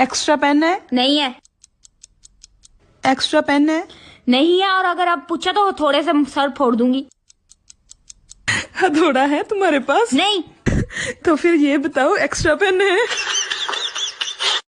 extra pen है नहीं है एक्स्ट्रा पेन है नहीं है और अगर आप पूछा तो थोड़े से सर फोड़ दूंगी हाँ, थोड़ा है तुम्हारे पास नहीं तो फिर ये बताओ एक्स्ट्रा पेन है